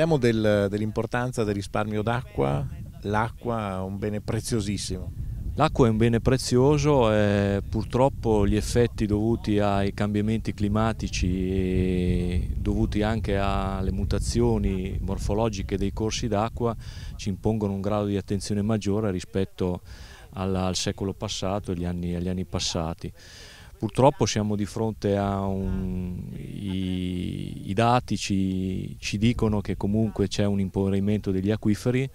Parliamo del, dell'importanza del risparmio d'acqua. L'acqua è un bene preziosissimo. L'acqua è un bene prezioso, eh, purtroppo gli effetti dovuti ai cambiamenti climatici e dovuti anche alle mutazioni morfologiche dei corsi d'acqua ci impongono un grado di attenzione maggiore rispetto alla, al secolo passato e agli anni, agli anni passati. Purtroppo siamo di fronte a un... i, i dati ci, ci dicono che comunque c'è un impoverimento degli acquiferi,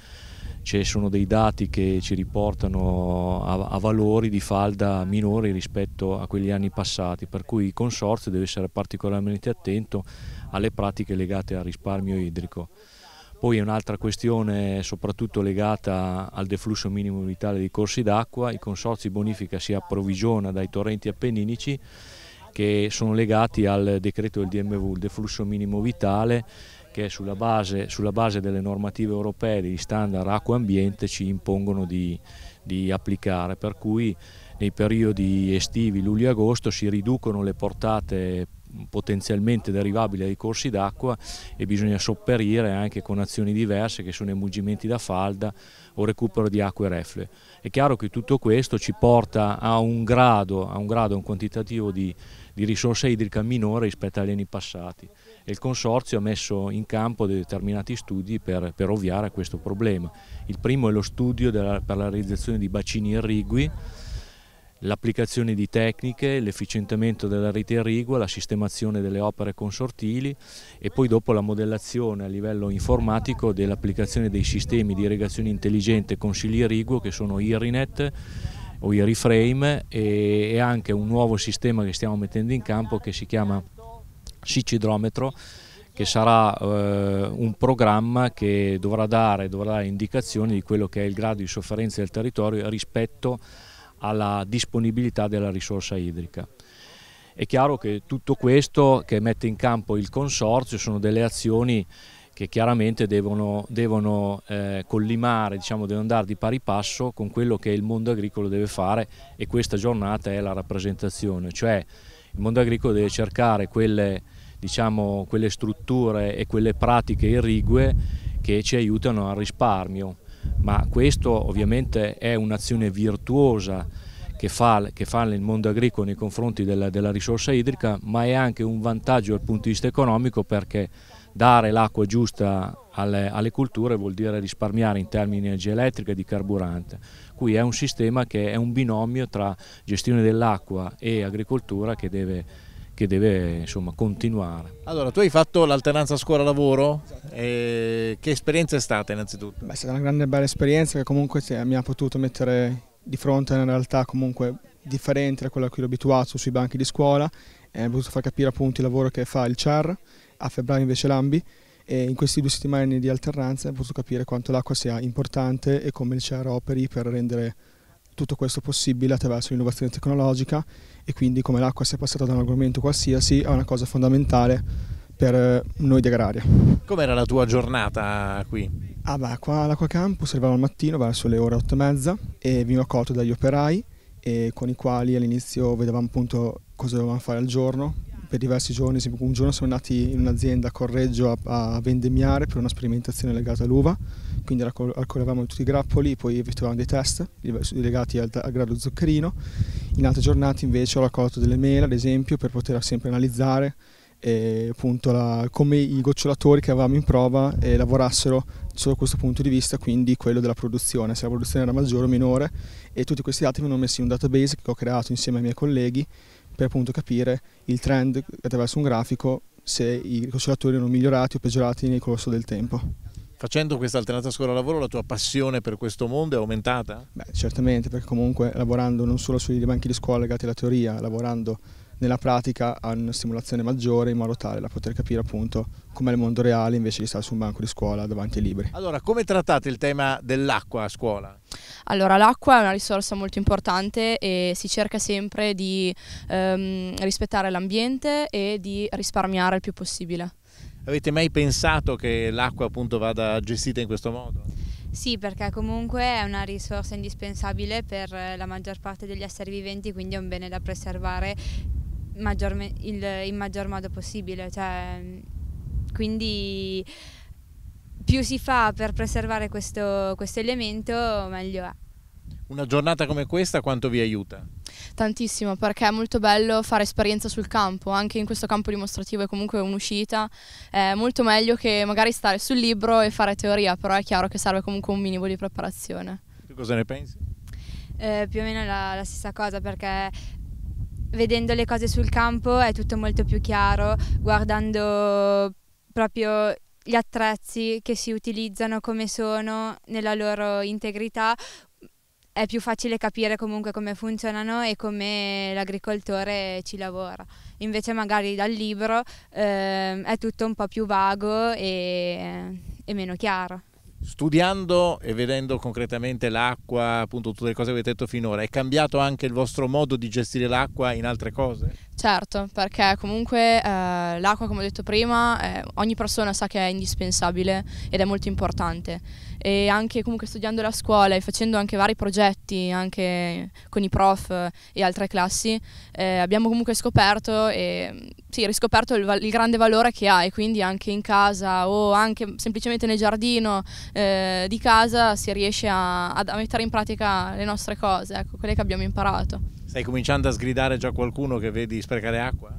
ci sono dei dati che ci riportano a, a, valori di falda minori rispetto a quegli anni passati, per cui il consorzio deve essere particolarmente attento alle pratiche legate al risparmio idrico. Poi è un'altra questione soprattutto legata al deflusso minimo vitale dei corsi d'acqua, i consorzi bonifica si approvvigiona dai torrenti appenninici che sono legati al decreto del DMV, il deflusso minimo vitale che sulla base, sulla base delle normative europee, degli standard acqua ambiente ci impongono di, di applicare, per cui nei periodi estivi, luglio-agosto, si riducono le portate potenzialmente derivabile dai corsi d'acqua e bisogna sopperire anche con azioni diverse che sono emungimenti da falda o recupero di acque reflue. È chiaro che tutto questo ci porta a un grado, a un, grado, un quantitativo di, di risorsa idrica minore rispetto agli anni passati e il Consorzio ha messo in campo determinati studi per, per ovviare a questo problema. Il primo è lo studio della, per la realizzazione di bacini irrigui l'applicazione di tecniche, l'efficientamento della rete irrigua, la sistemazione delle opere consortili e poi dopo la modellazione a livello informatico dell'applicazione dei sistemi di irrigazione intelligente con sili irriguo che sono IRINET o IRIFRAME e anche un nuovo sistema che stiamo mettendo in campo che si chiama Sicidrometro che sarà eh, un programma che dovrà dare, dovrà dare indicazioni di quello che è il grado di sofferenza del territorio rispetto a alla disponibilità della risorsa idrica. È chiaro che tutto questo che mette in campo il Consorzio sono delle azioni che chiaramente devono, devono eh, collimare, diciamo, devono andare di pari passo con quello che il mondo agricolo deve fare e questa giornata è la rappresentazione, cioè il mondo agricolo deve cercare quelle, diciamo, quelle strutture e quelle pratiche irrigue che ci aiutano al risparmio, ma questo ovviamente è un'azione virtuosa che fa, che fa, il mondo agricolo nei confronti della, della, risorsa idrica, ma è anche un vantaggio dal punto di vista economico perché dare l'acqua giusta alle, alle, culture vuol dire risparmiare in termini di energia elettrica e di carburante. Qui è un sistema che è un binomio tra gestione dell'acqua e agricoltura che deve che deve insomma, continuare. Allora, tu hai fatto l'alternanza scuola-lavoro, esatto. che esperienza è stata innanzitutto? Beh, è stata una grande bella esperienza che comunque mi ha potuto mettere di fronte a una realtà comunque differente da quella a cui ero abituato sui banchi di scuola, mi ha potuto far capire appunto il lavoro che fa il CER, a febbraio invece l'AMBI, e in queste due settimane di alternanza ho potuto capire quanto l'acqua sia importante e come il CER operi per rendere tutto questo possibile attraverso l'innovazione tecnologica e quindi come l'acqua sia passata da un argomento qualsiasi è una cosa fondamentale per eh, noi di Agraria. Com'era la tua giornata qui? Ah beh, qua all'Acqua Campus arrivavo al mattino verso le ore 8 e mezza e venivo accolto dagli operai con i quali all'inizio vedevamo appunto cosa dovevamo fare al giorno, per diversi giorni, un giorno siamo andati in un'azienda a Correggio a, a vendemmiare per una sperimentazione legata all'uva, quindi raccoglievamo tutti i grappoli, poi effettuavamo dei test legati al, al grado zuccherino, in altre giornate invece ho raccolto delle mele ad esempio per poter sempre analizzare e appunto la, come i gocciolatori che avevamo in prova eh, lavorassero sotto questo punto di vista, quindi quello della produzione, se la produzione era maggiore o minore e tutti questi dati vengono messi in un database che ho creato insieme ai miei colleghi per appunto capire il trend attraverso un grafico se i oscillatori erano migliorati o peggiorati nel corso del tempo. Facendo questa alternata scuola-lavoro la tua passione per questo mondo è aumentata? Beh, certamente, perché comunque lavorando non solo sui banchi di scuola legati alla teoria, lavorando nella pratica hanno una stimolazione maggiore in modo tale da poter capire appunto com'è il mondo reale invece di stare su un banco di scuola davanti ai libri. Allora, come trattate il tema dell'acqua a scuola? Allora, l'acqua è una risorsa molto importante e si cerca sempre di ehm, rispettare l'ambiente e di risparmiare il più possibile. Avete mai pensato che l'acqua appunto vada gestita in questo modo? Sì, perché comunque è una risorsa indispensabile per la maggior parte degli esseri viventi, quindi è un bene da preservare maggiorme- il, in maggior modo possibile. Cioè, quindi più si fa per preservare questo, questo elemento, meglio è. Una giornata come questa quanto vi aiuta? Tantissimo, perché è molto bello fare esperienza sul campo, anche in questo campo dimostrativo è comunque un'uscita, è molto meglio che magari stare sul libro e fare teoria, però è chiaro che serve comunque un minimo di preparazione. Tu cosa ne pensi? Eh, più o meno la, la stessa cosa perché vedendo le cose sul campo è tutto molto più chiaro, guardando proprio gli attrezzi che si utilizzano, come sono, nella loro integrità, è più facile capire comunque come funzionano e come l'agricoltore ci lavora. Invece magari dal libro eh, è tutto un po' più vago e, e meno chiaro studiando e vedendo concretamente l'acqua, appunto tutte le cose che avete detto finora, è cambiato anche il vostro modo di gestire l'acqua in altre cose? Certo, perché comunque eh, l'acqua, come ho detto prima, eh, ogni persona sa che è indispensabile ed è molto importante e anche comunque studiando la scuola e facendo anche vari progetti anche con i prof e altre classi eh, abbiamo comunque scoperto e sì, riscoperto il, il, grande valore che ha e quindi anche in casa o anche semplicemente nel giardino eh, di casa si riesce a, a, mettere in pratica le nostre cose, ecco, quelle che abbiamo imparato. Stai cominciando a sgridare già qualcuno che vedi sprecare acqua?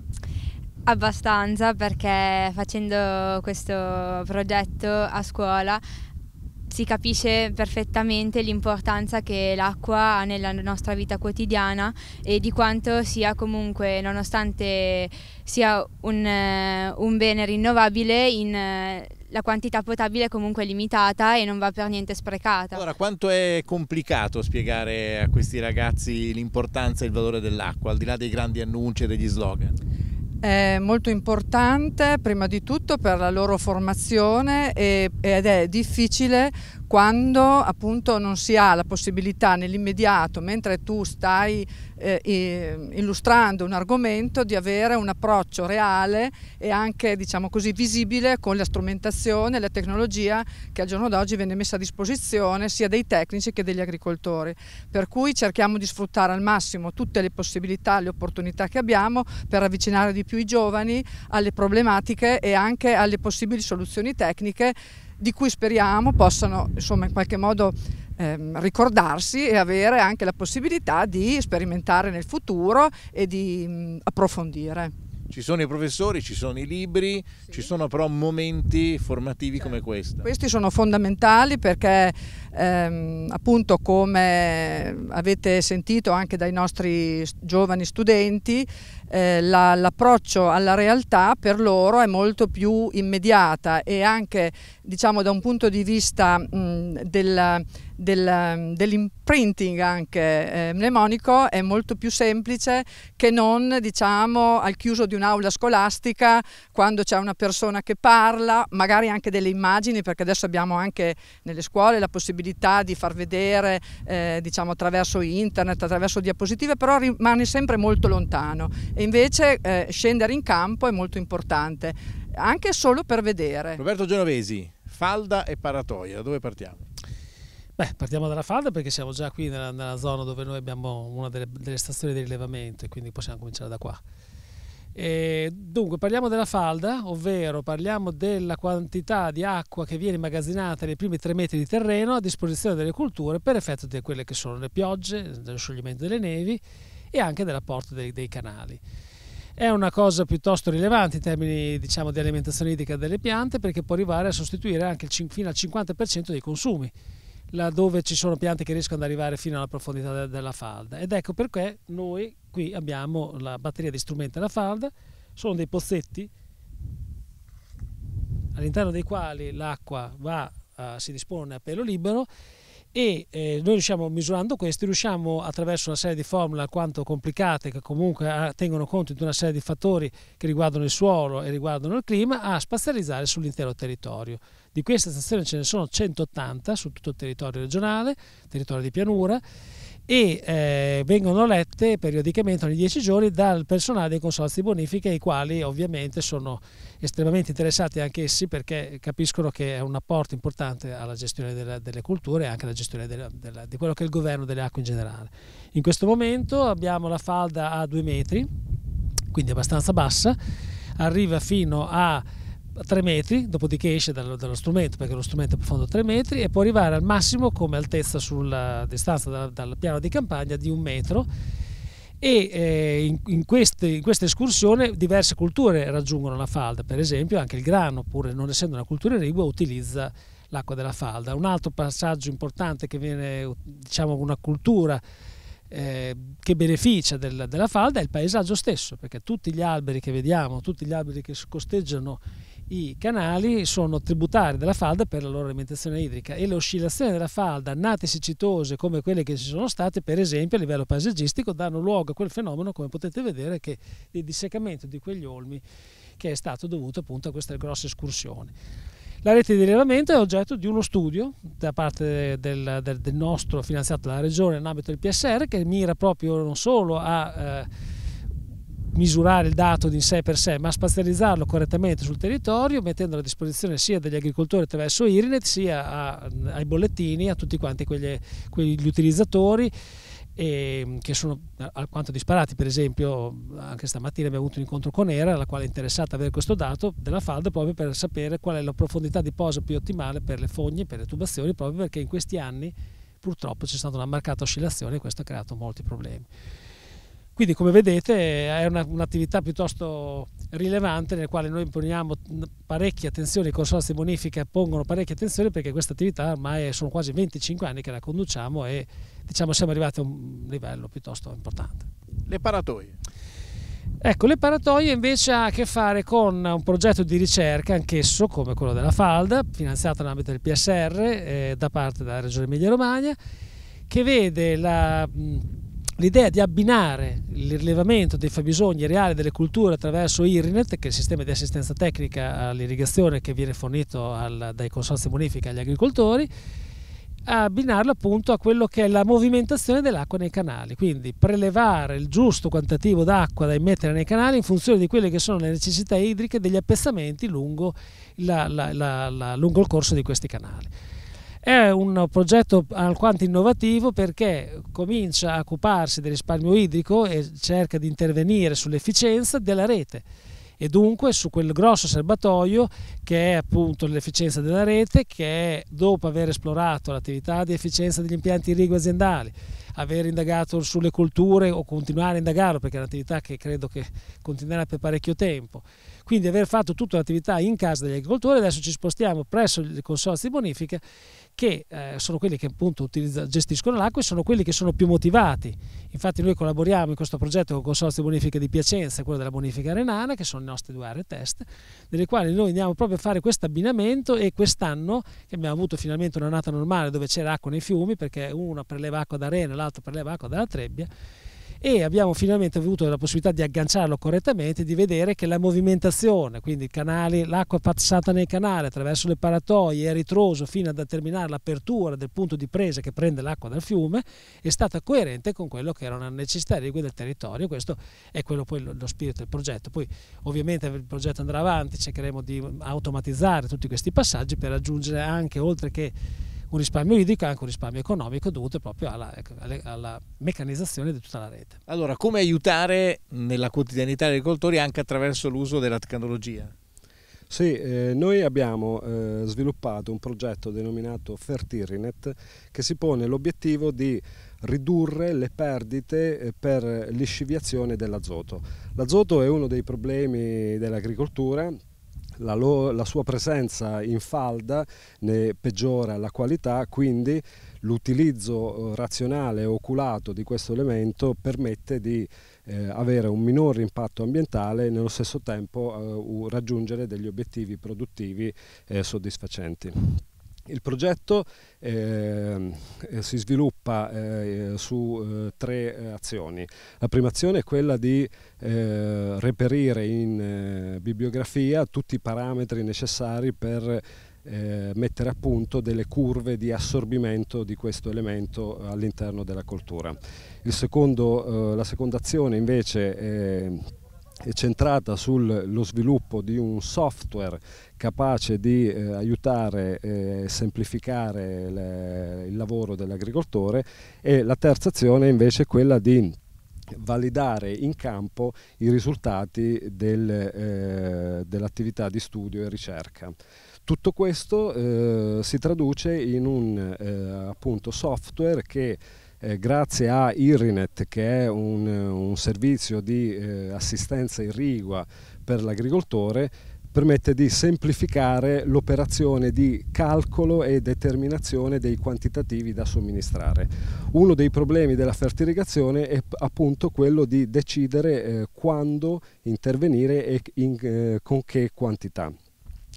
Abbastanza perché facendo questo progetto a scuola si capisce perfettamente l'importanza che l'acqua ha nella nostra vita quotidiana e di quanto sia comunque, nonostante sia un, eh, un bene rinnovabile, in, eh, la quantità potabile è comunque limitata e non va per niente sprecata. Allora, quanto è complicato spiegare a questi ragazzi l'importanza e il valore dell'acqua, al di là dei grandi annunci e degli slogan? È molto importante prima di tutto per la loro formazione ed è difficile quando appunto non si ha la possibilità nell'immediato, mentre tu stai eh, illustrando un argomento, di avere un approccio reale e anche diciamo così visibile con la strumentazione, la tecnologia che al giorno d'oggi viene messa a disposizione sia dei tecnici che degli agricoltori. Per cui cerchiamo di sfruttare al massimo tutte le possibilità, le opportunità che abbiamo per avvicinare di più i giovani alle problematiche e anche alle possibili soluzioni tecniche di cui speriamo possano insomma, in qualche modo ehm, ricordarsi e avere anche la possibilità di sperimentare nel futuro e di mh, approfondire. Ci sono i professori, ci sono i libri, sì. ci sono però momenti formativi come certo. questo. Questi sono fondamentali perché ehm, appunto come avete sentito anche dai nostri giovani studenti eh, l'approccio alla realtà per loro è molto più immediata e anche diciamo, da un punto di vista mh, del, del, dell'imprinting anche eh, mnemonico è molto più semplice che non diciamo, al chiuso di un'aula scolastica quando c'è una persona che parla, magari anche delle immagini perché adesso abbiamo anche nelle scuole la possibilità di far vedere eh, diciamo, attraverso internet, attraverso diapositive, però rimane sempre molto lontano e invece eh, scendere in campo è molto importante, anche solo per vedere. Roberto Genovesi, falda e paratoia, dove partiamo? Beh, partiamo dalla falda perché siamo già qui nella, nella zona dove noi abbiamo una delle, delle stazioni di rilevamento e quindi possiamo cominciare da qua. E dunque parliamo della falda, ovvero parliamo della quantità di acqua che viene immagazzinata nei primi tre metri di terreno a disposizione delle culture per effetto di quelle che sono le piogge, dello scioglimento delle nevi e anche dell'apporto dei, dei canali. È una cosa piuttosto rilevante in termini diciamo, di alimentazione idrica delle piante perché può arrivare a sostituire anche il, fino al 50% dei consumi, laddove ci sono piante che riescono ad arrivare fino alla profondità de della falda. Ed ecco perché noi qui abbiamo la batteria di strumenti alla falda, sono dei pozzetti all'interno dei quali l'acqua va, uh, si dispone a pelo libero e eh, noi riusciamo misurando questi, riusciamo attraverso una serie di formule alquanto complicate che comunque ah, tengono conto di una serie di fattori che riguardano il suolo e riguardano il clima a spazializzare sull'intero territorio. Di queste stazioni ce ne sono 180 su tutto il territorio regionale, territorio di pianura e eh, vengono lette periodicamente ogni 10 giorni dal personale dei consorzi di bonifica i quali ovviamente sono estremamente interessati anch'essi perché capiscono che è un apporto importante alla gestione della, delle culture e anche alla gestione della, della, di quello che è il governo delle acque in generale. In questo momento abbiamo la falda a 2 metri, quindi abbastanza bassa, arriva fino a 3 metri, dopodiché esce dallo, dallo, strumento perché lo strumento è profondo 3 metri e può arrivare al massimo come altezza sulla distanza dal, dal piano di campagna di un metro e eh, in, in, queste, in, questa escursione diverse culture raggiungono la falda, per esempio anche il grano, pur non essendo una cultura irrigua, utilizza l'acqua della falda. Un altro passaggio importante che viene, diciamo, una cultura eh, che beneficia del, della falda è il paesaggio stesso, perché tutti gli alberi che vediamo, tutti gli alberi che costeggiano i canali sono tributari della falda per la loro alimentazione idrica e le oscillazioni della falda, nate siccitose come quelle che ci sono state, per esempio a livello paesaggistico, danno luogo a quel fenomeno, come potete vedere, che di dissecamento di quegli olmi che è stato dovuto appunto a queste grosse escursioni. La rete di rilevamento è oggetto di uno studio da parte del, del, del nostro finanziato dalla Regione in ambito del PSR che mira proprio non solo a... Eh, misurare il dato di sé per sé, ma spazializzarlo correttamente sul territorio, mettendolo a disposizione sia degli agricoltori attraverso IRINET, sia a, ai bollettini, a tutti quanti quegli, quegli utilizzatori ehm, che sono alquanto disparati. Per esempio, anche stamattina abbiamo avuto un incontro con ERA, la quale è interessata ad avere questo dato della falda proprio per sapere qual è la profondità di posa più ottimale per le fogne, per le tubazioni, proprio perché in questi anni purtroppo c'è stata una marcata oscillazione e questo ha creato molti problemi. Quindi come vedete è un'attività piuttosto rilevante nel quale noi imponiamo parecchie attenzioni, i consorzi di bonifica pongono parecchie attenzioni perché questa attività ormai sono quasi 25 anni che la conduciamo e diciamo siamo arrivati a un livello piuttosto importante. Le paratoie? Ecco, le paratoie invece ha a che fare con un progetto di ricerca, anch'esso come quello della FALDA, finanziato nell'ambito del PSR eh, da parte della Regione Emilia-Romagna, che vede la... Mh, l'idea di abbinare il rilevamento dei fabbisogni reali delle culture attraverso IRINET, che è il sistema di assistenza tecnica all'irrigazione che viene fornito al, dai consorzi bonifica agli agricoltori, abbinarlo appunto a quello che è la movimentazione dell'acqua nei canali, quindi prelevare il giusto quantitativo d'acqua da immettere nei canali in funzione di quelle che sono le necessità idriche degli appezzamenti lungo, la, la, la, lungo il corso di questi canali. È un progetto alquanto innovativo perché comincia a occuparsi del risparmio idrico e cerca di intervenire sull'efficienza della rete e dunque su quel grosso serbatoio che è appunto l'efficienza della rete che è, dopo aver esplorato l'attività di efficienza degli impianti irrigui aziendali aver indagato sulle colture o continuare a indagarlo perché è un'attività che credo che continuerà per parecchio tempo. Quindi aver fatto tutta l'attività in casa degli agricoltori, adesso ci spostiamo presso i consorzi di bonifica che eh, sono quelli che appunto gestiscono l'acqua e sono quelli che sono più motivati. Infatti noi collaboriamo in questo progetto con il consorzio di bonifica di Piacenza e quello della bonifica renana, che sono le nostre due aree test, delle quali noi andiamo proprio a fare questo abbinamento e quest'anno che abbiamo avuto finalmente un'annata normale dove c'era acqua nei fiumi perché una preleva acqua da rena, l'altro per levare dalla trebbia e abbiamo finalmente avuto la possibilità di agganciarlo correttamente di vedere che la movimentazione, quindi l'acqua passata nel canale attraverso le paratoie e ritroso fino a determinare l'apertura del punto di presa che prende l'acqua dal fiume, è stata coerente con quello che era una necessità rigua del territorio. Questo è quello poi lo, lo spirito del progetto. Poi ovviamente il progetto andrà avanti, cercheremo di automatizzare tutti questi passaggi per raggiungere anche oltre che un risparmio idrico e anche un risparmio economico dovuto proprio alla, ecco, alla meccanizzazione di tutta la rete. Allora, come aiutare nella quotidianità gli agricoltori anche attraverso l'uso della tecnologia? Sì, eh, noi abbiamo eh, sviluppato un progetto denominato Fertirinet che si pone l'obiettivo di ridurre le perdite eh, per lisciviazione dell'azoto. L'azoto è uno dei problemi dell'agricoltura la, loro, la sua presenza in falda ne peggiora la qualità, quindi l'utilizzo eh, razionale e oculato di questo elemento permette di eh, avere un minor impatto ambientale e nello stesso tempo eh, raggiungere degli obiettivi produttivi eh, soddisfacenti. Il progetto ehm, eh, si sviluppa eh, su eh, tre eh, azioni. La prima azione è quella di eh, reperire in eh, bibliografia tutti i parametri necessari per mettere a punto delle curve di assorbimento di questo elemento all'interno della coltura. Secondo, la seconda azione invece è è centrata sullo sviluppo di un software capace di eh, aiutare e eh, semplificare le, il lavoro dell'agricoltore e la terza azione invece è quella di validare in campo i risultati del, eh, dell'attività di studio e ricerca. Tutto questo eh, si traduce in un eh, appunto, software che eh, grazie a IRINET che è un, un servizio di eh, assistenza irrigua per l'agricoltore permette di semplificare l'operazione di calcolo e determinazione dei quantitativi da somministrare. Uno dei problemi della fertirrigazione è appunto quello di decidere eh, quando intervenire e in, eh, con che quantità.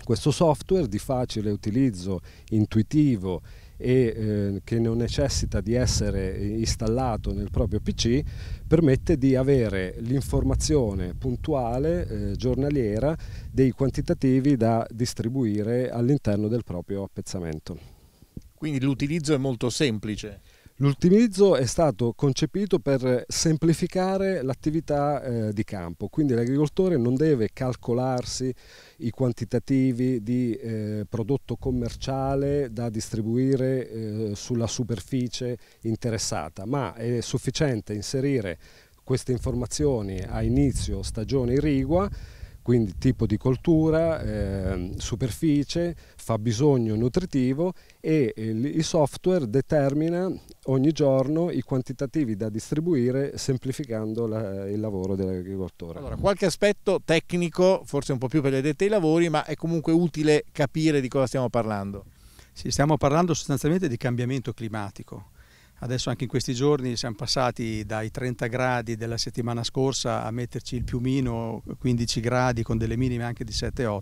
Questo software di facile utilizzo, intuitivo e eh, che non necessita di essere installato nel proprio PC permette di avere l'informazione puntuale, eh, giornaliera, dei quantitativi da distribuire all'interno del proprio appezzamento. Quindi l'utilizzo è molto semplice. L'ultimizzo è stato concepito per semplificare l'attività eh, di campo, quindi l'agricoltore non deve calcolarsi i quantitativi di eh, prodotto commerciale da distribuire eh, sulla superficie interessata, ma è sufficiente inserire queste informazioni a inizio stagione irrigua quindi tipo di coltura, eh, superficie, fabbisogno nutritivo e il, il software determina ogni giorno i quantitativi da distribuire semplificando la, il lavoro dell'agricoltore. Allora, qualche aspetto tecnico, forse un po' più per gli addetti ai lavori, ma è comunque utile capire di cosa stiamo parlando. Sì, stiamo parlando sostanzialmente di cambiamento climatico Adesso anche in questi giorni siamo passati dai 30 gradi della settimana scorsa a metterci il più meno 15 gradi con delle minime anche di 7-8.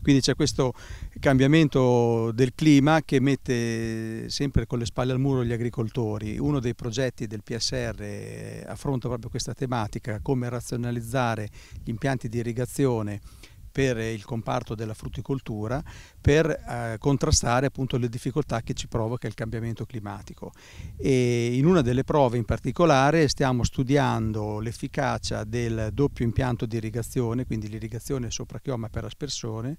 Quindi c'è questo cambiamento del clima che mette sempre con le spalle al muro gli agricoltori. Uno dei progetti del PSR affronta proprio questa tematica, come razionalizzare gli impianti di irrigazione per il comparto della frutticoltura per eh, contrastare appunto le difficoltà che ci provoca il cambiamento climatico. E in una delle prove in particolare stiamo studiando l'efficacia del doppio impianto di irrigazione, quindi l'irrigazione sopra chioma per aspersione,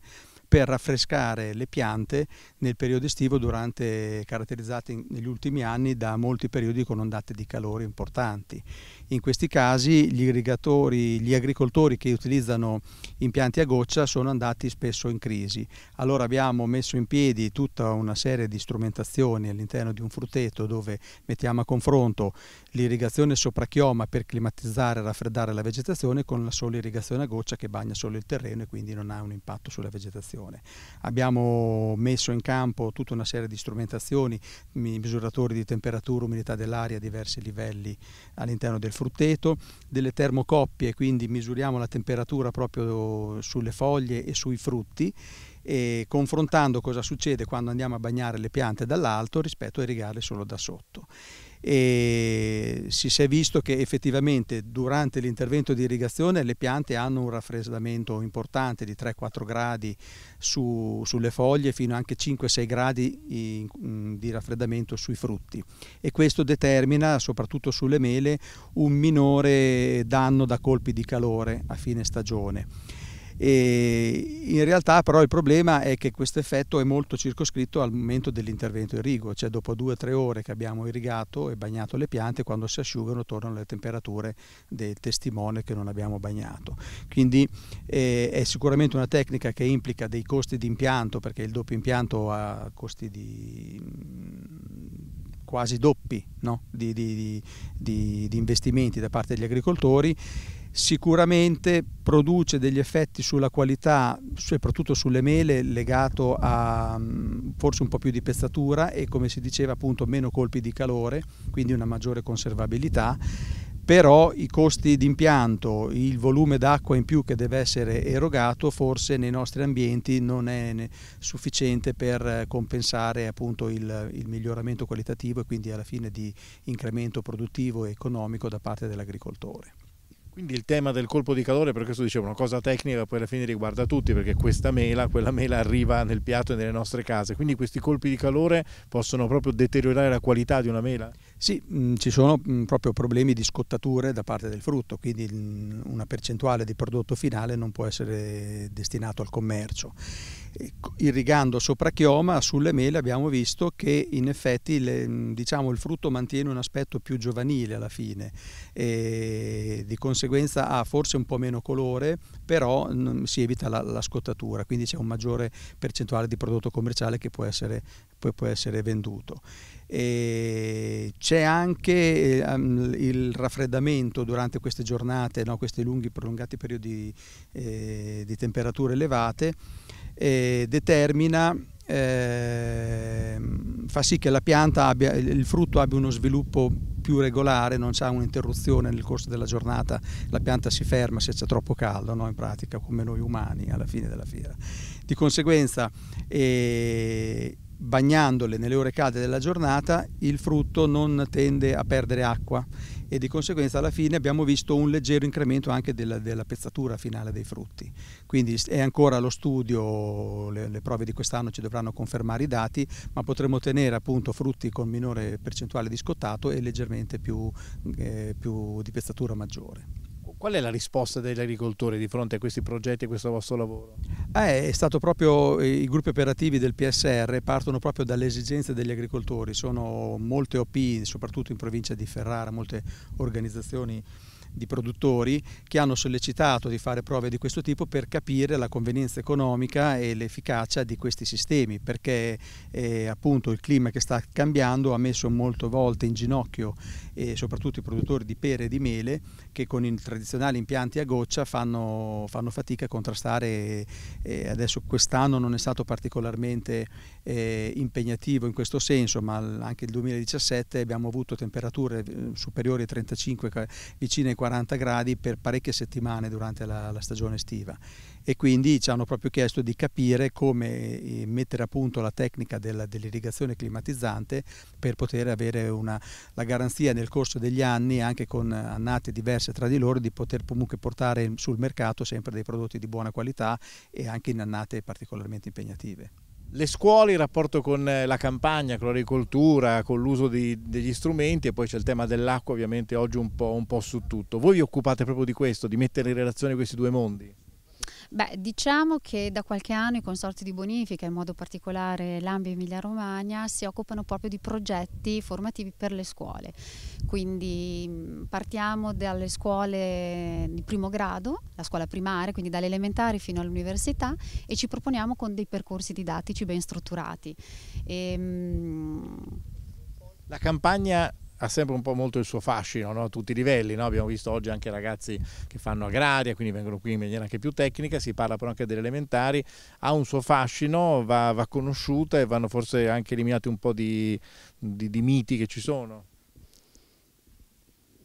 per raffrescare le piante nel periodo estivo durante, caratterizzati negli ultimi anni da molti periodi con ondate di calore importanti. In questi casi gli irrigatori, gli agricoltori che utilizzano impianti a goccia sono andati spesso in crisi. Allora abbiamo messo in piedi tutta una serie di strumentazioni all'interno di un frutteto dove mettiamo a confronto l'irrigazione sopra chioma per climatizzare e raffreddare la vegetazione con la sola irrigazione a goccia che bagna solo il terreno e quindi non ha un impatto sulla vegetazione formazione. Abbiamo messo in campo tutta una serie di strumentazioni, misuratori di temperatura, umidità dell'aria a diversi livelli all'interno del frutteto, delle termocoppie, quindi misuriamo la temperatura proprio sulle foglie e sui frutti e confrontando cosa succede quando andiamo a bagnare le piante dall'alto rispetto a irrigarle solo da sotto e si è visto che effettivamente durante l'intervento di irrigazione le piante hanno un raffreddamento importante di 3-4 gradi su, sulle foglie fino anche 5-6 gradi in, mm, di raffreddamento sui frutti e questo determina soprattutto sulle mele un minore danno da colpi di calore a fine stagione. E in realtà però il problema è che questo effetto è molto circoscritto al momento dell'intervento irrigo, cioè dopo due o tre ore che abbiamo irrigato e bagnato le piante, quando si asciugano tornano le temperature del testimone che non abbiamo bagnato. Quindi eh, è sicuramente una tecnica che implica dei costi di impianto, perché il doppio impianto ha costi di mm, quasi doppi no? di, di, di, di investimenti da parte degli agricoltori sicuramente produce degli effetti sulla qualità, soprattutto sulle mele, legato a mm, forse un po' più di pezzatura e come si diceva appunto meno colpi di calore, quindi una maggiore conservabilità però i costi di impianto, il volume d'acqua in più che deve essere erogato forse nei nostri ambienti non è sufficiente per compensare appunto il, il miglioramento qualitativo e quindi alla fine di incremento produttivo e economico da parte dell'agricoltore. Quindi il tema del colpo di calore, per questo dicevo, una cosa tecnica poi alla fine riguarda tutti, perché questa mela, quella mela arriva nel piatto e nelle nostre case, quindi questi colpi di calore possono proprio deteriorare la qualità di una mela? Sì, mm, ci sono mm, proprio problemi di scottature da parte del frutto, quindi mm, una percentuale di prodotto finale non può essere destinato al commercio. irrigando sopra chioma sulle mele abbiamo visto che in effetti le, diciamo, il frutto mantiene un aspetto più giovanile alla fine e di conseguenza ha forse un po' meno colore, però si evita la, la scottatura, quindi c'è un maggiore percentuale di prodotto commerciale che può essere, può, può essere venduto. E c'è anche ehm, il raffreddamento durante queste giornate, no? questi lunghi prolungati periodi eh, di temperature elevate, eh, determina eh, fa sì che la pianta abbia, il frutto abbia uno sviluppo più regolare, non c'è un'interruzione nel corso della giornata, la pianta si ferma se c'è troppo caldo, no? in pratica come noi umani alla fine della fiera. Di conseguenza eh, bagnandole nelle ore calde della giornata il frutto non tende a perdere acqua e di conseguenza alla fine abbiamo visto un leggero incremento anche della, della pezzatura finale dei frutti. Quindi è ancora allo studio, le, le prove di quest'anno ci dovranno confermare i dati, ma potremo ottenere appunto frutti con minore percentuale di scottato e leggermente più, eh, più di pezzatura maggiore. Qual è la risposta degli agricoltori di fronte a questi progetti e a questo vostro lavoro? Eh, è stato proprio eh, i gruppi operativi del PSR partono proprio dalle esigenze degli agricoltori, sono molte OP, soprattutto in provincia di Ferrara, molte organizzazioni di produttori che hanno sollecitato di fare prove di questo tipo per capire la convenienza economica e l'efficacia di questi sistemi, perché eh, appunto il clima che sta cambiando ha messo molte volte in ginocchio eh, soprattutto i produttori di pere e di mele che con i tradizionali impianti a goccia fanno, fanno fatica a contrastare. Eh, adesso quest'anno non è stato particolarmente eh, impegnativo in questo senso, ma anche il 2017 abbiamo avuto temperature eh, superiori ai 35, vicine ai 40 gradi per parecchie settimane durante la, la stagione estiva e quindi ci hanno proprio chiesto di capire come eh, mettere a punto la tecnica dell'irrigazione climatizzante per poter avere una, la garanzia nel corso degli anni, anche con annate diverse tra di loro, di poter comunque portare sul mercato sempre dei prodotti di buona qualità e anche in annate particolarmente impegnative le scuole, il rapporto con eh, la campagna, con l'agricoltura, con l'uso degli strumenti e poi c'è il tema dell'acqua ovviamente oggi un po', un po' su tutto. Voi vi occupate proprio di questo, di mettere in relazione questi due mondi? Beh, diciamo che da qualche anno i consorti di bonifica, in modo particolare l'Ambia Emilia Romagna, si occupano proprio di progetti formativi per le scuole. Quindi mm, partiamo dalle scuole di primo grado, la scuola primaria, quindi dalle elementari fino all'università e ci proponiamo con dei percorsi didattici ben strutturati. E, ehm, la campagna ha sempre un po' molto il suo fascino no? a tutti i livelli, no? abbiamo visto oggi anche ragazzi che fanno agraria, quindi vengono qui in maniera anche più tecnica, si parla però anche delle elementari, ha un suo fascino, va, va conosciuta e vanno forse anche eliminati un po' di, di, di miti che ci sono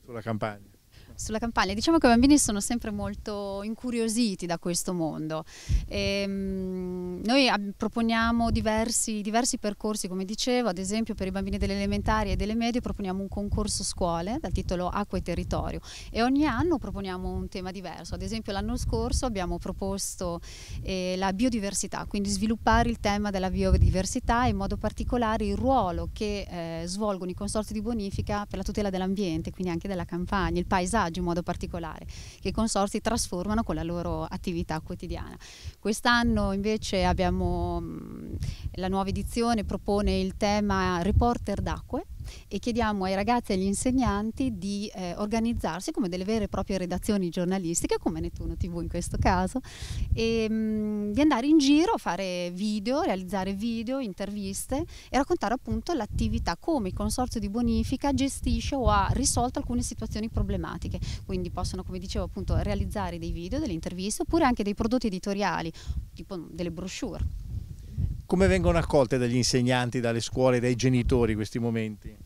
sulla campagna sulla campagna. Diciamo che i bambini sono sempre molto incuriositi da questo mondo. E, ehm, noi proponiamo diversi, diversi, percorsi, come dicevo, ad esempio per i bambini delle elementari e delle medie proponiamo un concorso scuole dal titolo Acqua e Territorio e ogni anno proponiamo un tema diverso. Ad esempio l'anno scorso abbiamo proposto eh, la biodiversità, quindi sviluppare il tema della biodiversità e in modo particolare il ruolo che eh, svolgono i consorti di bonifica per la tutela dell'ambiente, quindi anche della campagna, il paesaggio paesaggi in modo particolare, che i consorsi trasformano con la loro attività quotidiana. Quest'anno invece abbiamo mm, la nuova edizione propone il tema Reporter d'acque e chiediamo ai ragazzi e agli insegnanti di eh, organizzarsi come delle vere e proprie redazioni giornalistiche, come Nettuno TV in questo caso, e mh, mm, di andare in giro a fare video, realizzare video, interviste e raccontare appunto l'attività, come il Consorzio di Bonifica gestisce o ha risolto alcune situazioni problematiche. Quindi possono, come dicevo, appunto realizzare dei video, delle interviste oppure anche dei prodotti editoriali, tipo delle brochure come vengono accolte dagli insegnanti, dalle scuole, dai genitori questi momenti?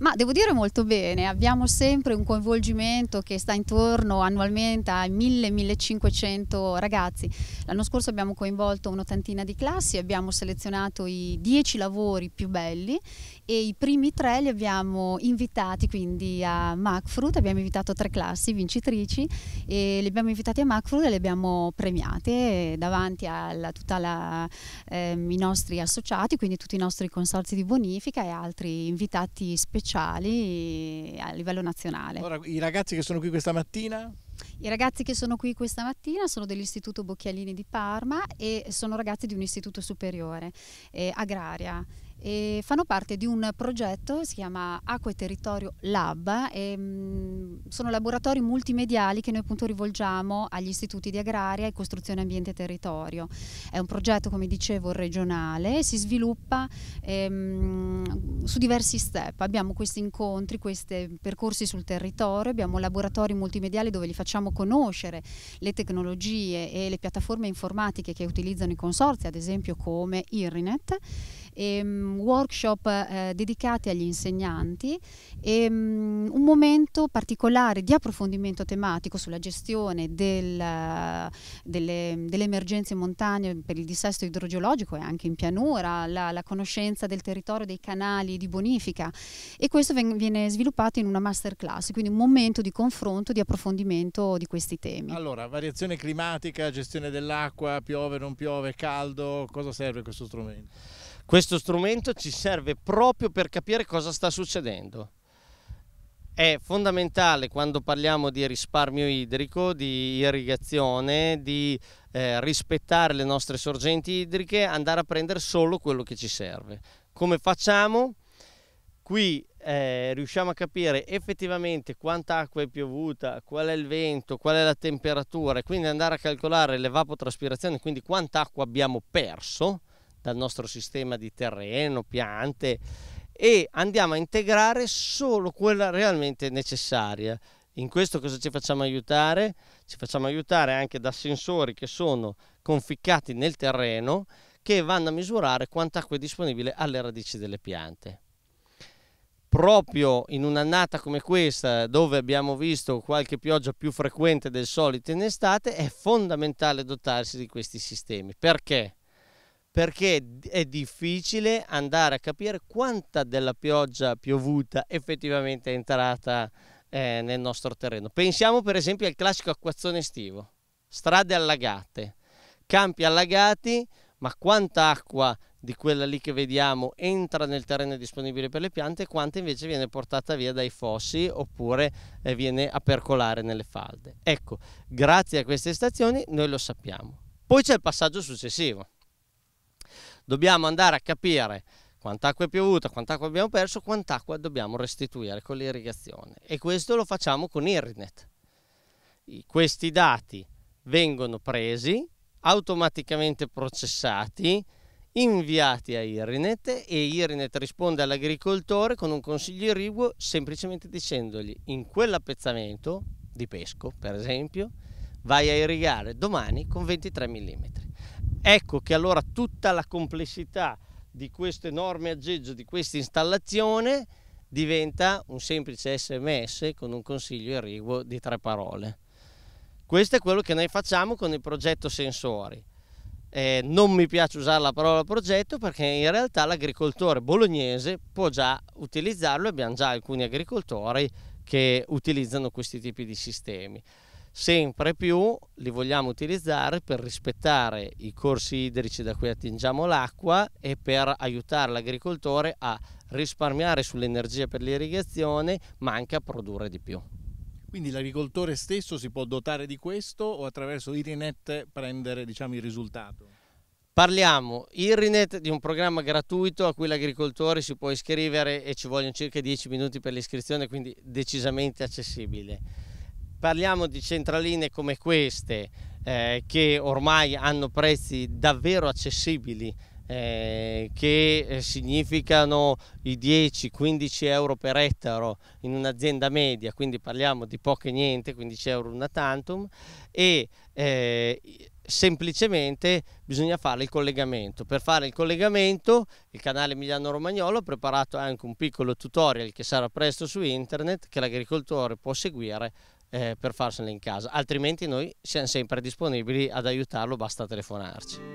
Ma devo dire molto bene, abbiamo sempre un coinvolgimento che sta intorno annualmente ai 1000-1500 ragazzi. L'anno scorso abbiamo coinvolto un'ottantina di classi, abbiamo selezionato i 10 lavori più belli e i primi tre li abbiamo invitati quindi a Macfruit, abbiamo invitato tre classi vincitrici e li abbiamo invitati a Macfruit e le abbiamo premiate davanti a tutti ehm, i nostri associati, quindi tutti i nostri consorzi di bonifica e altri invitati speciali speciali a livello nazionale. Ora, i ragazzi che sono qui questa mattina? I ragazzi che sono qui questa mattina sono dell'Istituto Bocchialini di Parma e sono ragazzi di un istituto superiore, eh, Agraria e fanno parte di un progetto si chiama Acqua e Territorio Lab e, mh, sono laboratori multimediali che noi appunto rivolgiamo agli istituti di agraria e costruzione ambiente e territorio. È un progetto come dicevo regionale, si sviluppa ehm, su diversi step, abbiamo questi incontri, questi percorsi sul territorio, abbiamo laboratori multimediali dove li facciamo conoscere le tecnologie e le piattaforme informatiche che utilizzano i consorzi, ad esempio come IRINET e, um, workshop eh, dedicati agli insegnanti e um, un momento particolare di approfondimento tematico sulla gestione del, delle, delle, emergenze montagne per il dissesto idrogeologico e anche in pianura, la, la conoscenza del territorio, dei canali di bonifica e questo viene sviluppato in una masterclass, quindi un momento di confronto, di approfondimento di questi temi. Allora, variazione climatica, gestione dell'acqua, piove, non piove, caldo, cosa serve questo strumento? Questo strumento ci serve proprio per capire cosa sta succedendo. È fondamentale quando parliamo di risparmio idrico, di irrigazione, di eh, rispettare le nostre sorgenti idriche, andare a prendere solo quello che ci serve. Come facciamo? Qui eh, riusciamo a capire effettivamente quanta acqua è piovuta, qual è il vento, qual è la temperatura, e quindi andare a calcolare l'evapotraspirazione, quindi quanta acqua abbiamo perso dal nostro sistema di terreno, piante e andiamo a integrare solo quella realmente necessaria. In questo cosa ci facciamo aiutare? Ci facciamo aiutare anche da sensori che sono conficcati nel terreno che vanno a misurare quanta acqua è disponibile alle radici delle piante. Proprio in un'annata come questa, dove abbiamo visto qualche pioggia più frequente del solito in estate, è fondamentale dotarsi di questi sistemi. Perché? perché è difficile andare a capire quanta della pioggia piovuta effettivamente è entrata eh, nel nostro terreno. Pensiamo per esempio al classico acquazzone estivo, strade allagate, campi allagati, ma quanta acqua di quella lì che vediamo entra nel terreno disponibile per le piante e quanta invece viene portata via dai fossi oppure eh, viene a percolare nelle falde. Ecco, grazie a queste stazioni noi lo sappiamo. Poi c'è il passaggio successivo dobbiamo andare a capire quant'acqua è piovuta, quant'acqua abbiamo perso, quant'acqua dobbiamo restituire con l'irrigazione. E questo lo facciamo con Irrinet. Questi dati vengono presi, automaticamente processati, inviati a Irrinet e Irrinet risponde all'agricoltore con un consiglio irriguo semplicemente dicendogli in quell'appezzamento di pesco, per esempio, vai a irrigare domani con 23 mm. Ecco che allora tutta la complessità di questo enorme aggeggio, di questa installazione, diventa un semplice sms con un consiglio irriguo di tre parole. Questo è quello che noi facciamo con il progetto Sensori. Eh, non mi piace usare la parola progetto perché in realtà l'agricoltore bolognese può già utilizzarlo, abbiamo già alcuni agricoltori che utilizzano questi tipi di sistemi sempre più li vogliamo utilizzare per rispettare i corsi idrici da cui attingiamo l'acqua e per aiutare l'agricoltore a risparmiare sull'energia per l'irrigazione ma anche a produrre di più. Quindi l'agricoltore stesso si può dotare di questo o attraverso Irinet prendere diciamo, il risultato? Parliamo Irrinet di un programma gratuito a cui l'agricoltore si può iscrivere e ci vogliono circa 10 minuti per l'iscrizione, quindi decisamente accessibile parliamo di centraline come queste eh, che ormai hanno prezzi davvero accessibili eh, che eh, significano i 10-15 euro per ettaro in un'azienda media, quindi parliamo di poche niente, 15 euro una tantum, e eh, semplicemente bisogna fare il collegamento. Per fare il collegamento il canale Emiliano Romagnolo ha preparato anche un piccolo tutorial che sarà presto su internet che l'agricoltore può seguire eh, per farsene in casa, altrimenti noi siamo sempre disponibili ad aiutarlo, basta telefonarci.